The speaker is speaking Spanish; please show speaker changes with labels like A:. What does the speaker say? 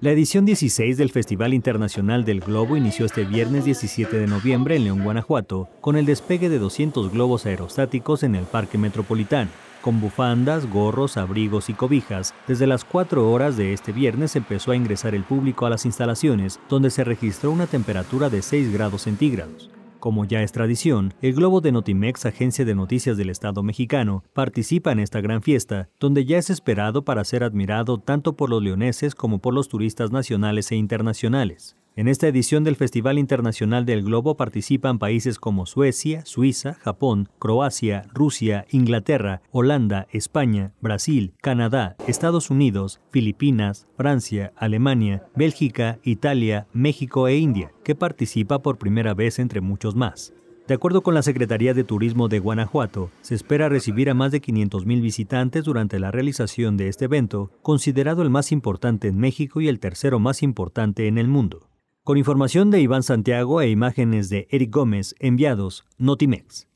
A: La edición 16 del Festival Internacional del Globo inició este viernes 17 de noviembre en León, Guanajuato, con el despegue de 200 globos aerostáticos en el Parque Metropolitano. Con bufandas, gorros, abrigos y cobijas, desde las 4 horas de este viernes empezó a ingresar el público a las instalaciones, donde se registró una temperatura de 6 grados centígrados. Como ya es tradición, el Globo de Notimex, agencia de noticias del Estado mexicano, participa en esta gran fiesta, donde ya es esperado para ser admirado tanto por los leoneses como por los turistas nacionales e internacionales. En esta edición del Festival Internacional del Globo participan países como Suecia, Suiza, Japón, Croacia, Rusia, Inglaterra, Holanda, España, Brasil, Canadá, Estados Unidos, Filipinas, Francia, Alemania, Bélgica, Italia, México e India, que participa por primera vez entre muchos más. De acuerdo con la Secretaría de Turismo de Guanajuato, se espera recibir a más de 500.000 visitantes durante la realización de este evento, considerado el más importante en México y el tercero más importante en el mundo. Con información de Iván Santiago e imágenes de Eric Gómez, enviados Notimex.